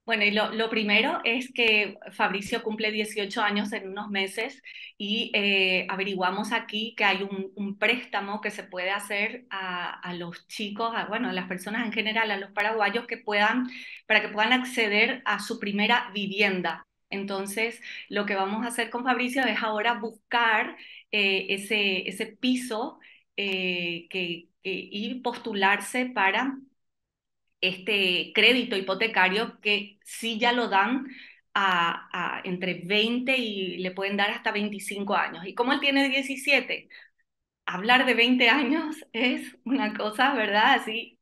Bueno, y lo, primero es que Fabricio cumple 18 años en unos meses y eh, averiguamos aquí que hay un, préstamo que se puede hacer a, los chicos, a, bueno, a las personas en general, a los paraguayos que puedan, para que puedan acceder a su primera vivienda. Entonces, lo que vamos a hacer con Fabricio es ahora buscar eh, ese, ese, piso eh, y postularse para este crédito hipotecario que sí ya lo dan a, entre 20 y le pueden dar hasta 25 años. Y como él tiene 17, hablar de 20 años <laughs> es una cosa, ¿verdad? Así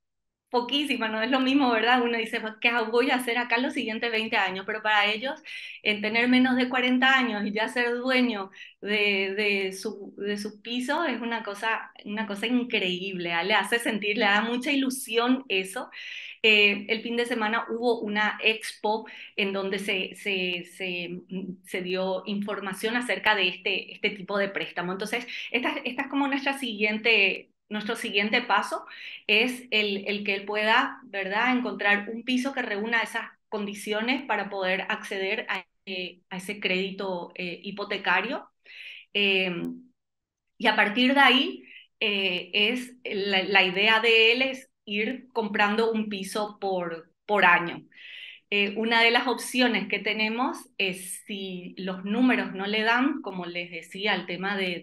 poquísima, no es lo mismo, ¿verdad? Uno dice, pues, ¿qué voy a hacer acá los siguientes 20 años? Pero para ellos, en tener menos de 40 años y ya ser dueño de, de, su, de su piso es una cosa, una cosa increíble, ¿ah? le hace sentir, le da mucha ilusión eso. Eh, el fin de semana hubo una expo en donde se, se, se, dio información acerca de este, este tipo de préstamo. Entonces, estas esta es como nuestra siguiente nuestro siguiente paso es el, que él pueda, ¿verdad?, encontrar un piso que reúna esas condiciones para poder acceder a, eh, ese crédito eh, hipotecario. Em, y a partir de ahí, eh, es la, idea de él es ir comprando un piso por, por año. una de las opciones que tenemos es si los números no le dan, como les decía, el tema del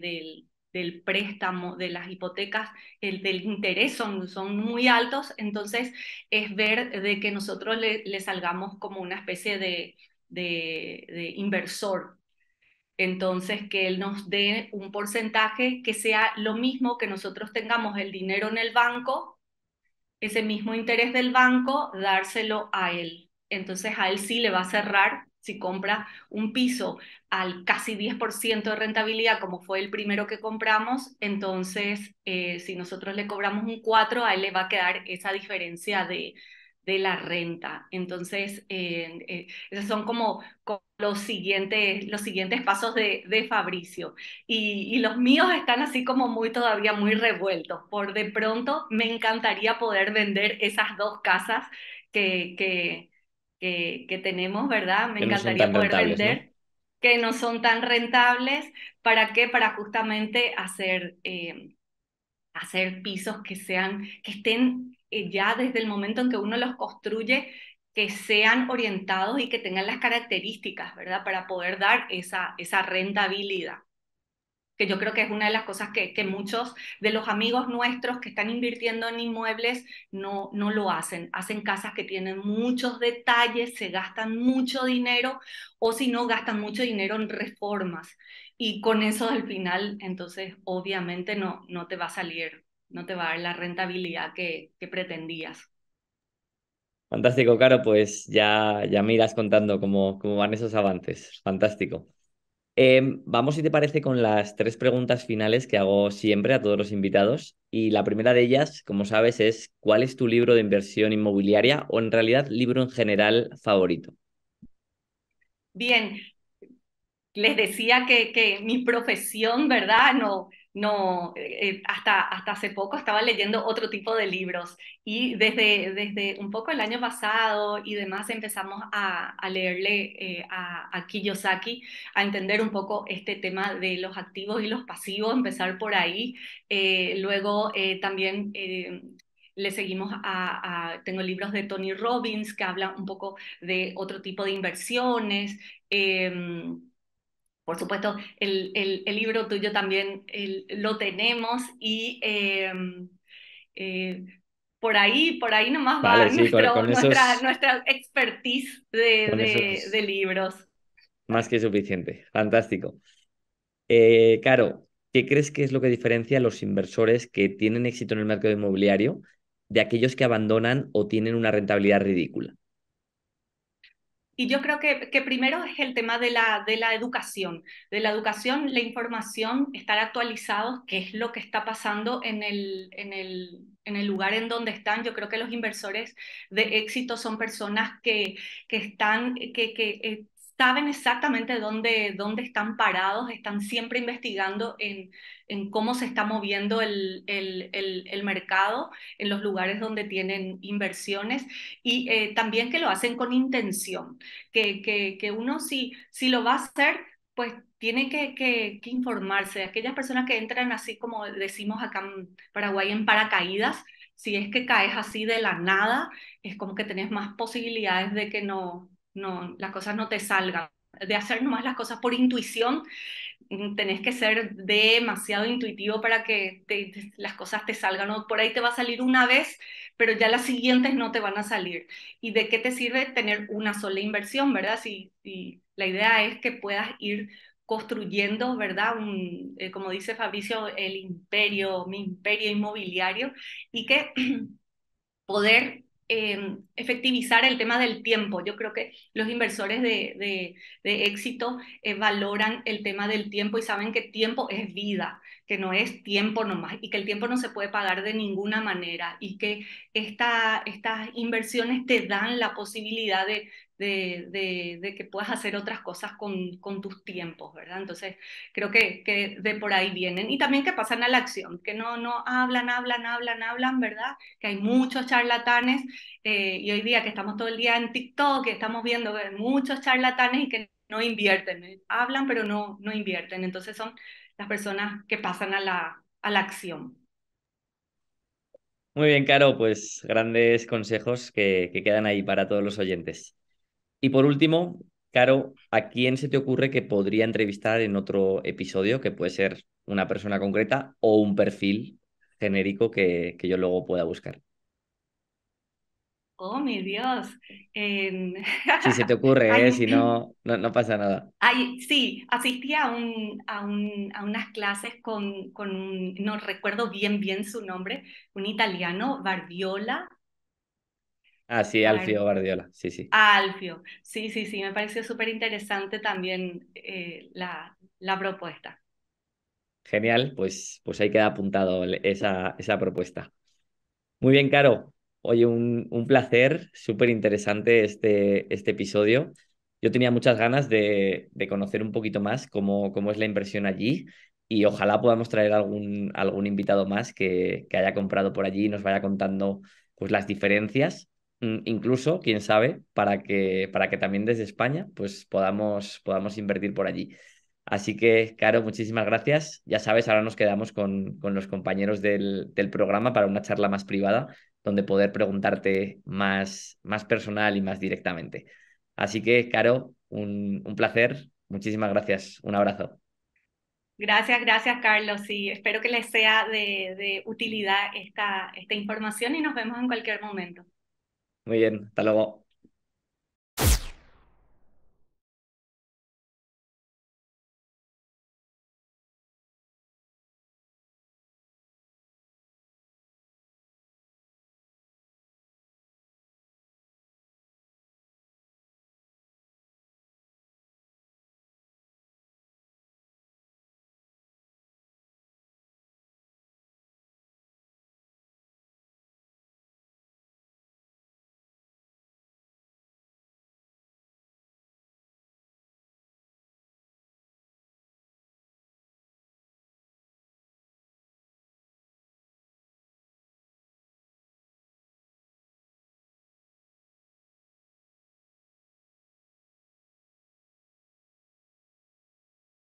del préstamo, de las hipotecas, el, del interés son, son muy altos, entonces es ver de que nosotros le, salgamos como una especie de, de, de, inversor. Entonces, que él nos dé un porcentaje que sea lo mismo que nosotros tengamos el dinero en el banco, ese mismo interés del banco, dárselo a él. Entonces, a él sí le va a cerrar si compra un piso al casi 10% de rentabilidad, como fue el primero que compramos, entonces eh, si nosotros le cobramos un 4, a él le va a quedar esa diferencia de, de la renta. Entonces, eh, eh, esos son como, los, siguientes, los siguientes pasos de, Fabricio. Y, y, los míos están así como muy todavía muy revueltos. Por de pronto, me encantaría poder vender esas dos casas que... que que, tenemos, ¿verdad? Me encantaría poder vender, que no son tan rentables. ¿Para qué? Para justamente hacer, eh, hacer pisos que sean, que estén eh, ya desde el momento en que uno los construye, que sean orientados y que tengan las características, ¿verdad? Para poder dar esa, esa rentabilidad que yo creo que es una de las cosas que, muchos de los amigos nuestros que están invirtiendo en inmuebles no, no lo hacen. Hacen casas que tienen muchos detalles, se gastan mucho dinero o si no, gastan mucho dinero en reformas. Y con eso al final, entonces, obviamente no, no te va a salir, no te va a dar la rentabilidad que, pretendías. Fantástico, Caro, pues ya, ya me irás contando cómo, cómo van esos avances. Fantástico. Em, vamos, si te parece, con las tres preguntas finales que hago siempre a todos los invitados. Y la primera de ellas, como sabes, es ¿cuál es tu libro de inversión inmobiliaria o en realidad libro en general favorito? Bien, les decía que, que mi profesión, ¿verdad? No, no, eh, hasta, hasta hace poco estaba leyendo otro tipo de libros y desde, desde un poco el año pasado y demás empezamos a, leerle eh, a, Kiyosaki, a entender un poco este tema de los activos y los pasivos, empezar por ahí. Eh, luego también le seguimos a, a, tengo libros de Tony Robbins que habla un poco de otro tipo de inversiones. Em, por supuesto, el, libro tuyo también lo tenemos y em, eh, por ahí, por ahí nomás va nuestra, expertise de, libros. Más que suficiente, fantástico. Eh, Caro, ¿qué crees que es lo que diferencia a los inversores que tienen éxito en el mercado inmobiliario de aquellos que abandonan o tienen una rentabilidad ridícula? Y yo creo que, primero es el tema de la, de la educación, de la educación, la información, estar actualizados, qué es lo que está pasando en el, en el, en el lugar en donde están. Yo creo que los inversores de éxito son personas que, que están, que, que eh, saben exactamente dónde, dónde están parados, están siempre investigando en, en cómo se está moviendo el, el, mercado, en los lugares donde tienen inversiones y eh, también que lo hacen con intención, que, que, uno si, si lo va a hacer, pues tiene que, que, que, informarse. Aquellas personas que entran así como decimos acá en Paraguay en paracaídas, si es que caes así de la nada, es como que tenés más posibilidades de que no, no, las cosas no te salgan. De hacer nomás las cosas por intuición, mm, tenés que ser demasiado intuitivo para que las cosas te salgan. ¿no? Por ahí te va a salir una vez, pero ya las siguientes no te van a salir. ¿Y de qué te sirve tener una sola inversión, verdad? Si, la idea es que puedas ir construyendo, ¿verdad? Un, eh, como dice Fabricio, el imperio, mi imperio inmobiliario, y que <clears throat> poder Em, efectivizar el tema del tiempo. Yo creo que los inversores de, de, éxito eh, valoran el tema del tiempo y saben que tiempo es vida, que no es tiempo nomás y que el tiempo no se puede pagar de ninguna manera y que esta, estas inversiones te dan la posibilidad de de, que puedas hacer otras cosas con, tus tiempos, ¿verdad? Entonces, creo que, de por ahí vienen y también que pasan a la acción, que no, no hablan, hablan, hablan, hablan, ¿verdad? Que hay muchos charlatanes eh, y hoy día que estamos todo el día en TikTok, que estamos viendo muchos charlatanes y que no invierten, ¿eh? hablan pero no, no invierten, entonces son las personas que pasan a la, a la acción. Muy bien, Caro, pues grandes consejos que, quedan ahí para todos los oyentes. Y por último, Caro, ¿a quién se te ocurre que podría entrevistar en otro episodio, que puede ser una persona concreta o un perfil genérico que, que yo luego pueda buscar? Oh, mi Dios. <laughs> Si se te ocurre, ¿eh? si no, no, pasa nada. Ay, sí, asistí a, un, a, unas clases con, con, no recuerdo bien, bien su nombre, un italiano, Barbiola, Ah, sí, Alfio Guardiola, sí, sí. Alfio, sí, sí, sí, me pareció súper interesante también eh, la, propuesta. Genial, pues, pues ahí queda apuntado esa, propuesta. Muy bien, Caro. Oye, un, placer, súper interesante este, este episodio. Yo tenía muchas ganas de, conocer un poquito más cómo, cómo es la inversión allí y ojalá podamos traer algún, algún invitado más que, que haya comprado por allí y nos vaya contando pues, las diferencias Mm, incluso, quién sabe, para que, para que también desde España pues, podamos, podamos invertir por allí. Así que, Caro, muchísimas gracias. Ya sabes, ahora nos quedamos con, con los compañeros del, programa para una charla más privada, donde poder preguntarte más, más personal y más directamente. Así que, Caro, un, placer. Muchísimas gracias. Un abrazo. Gracias, gracias Carlos. Y espero que les sea de, de utilidad esta, esta información y nos vemos en cualquier momento. Muy bien, hasta luego.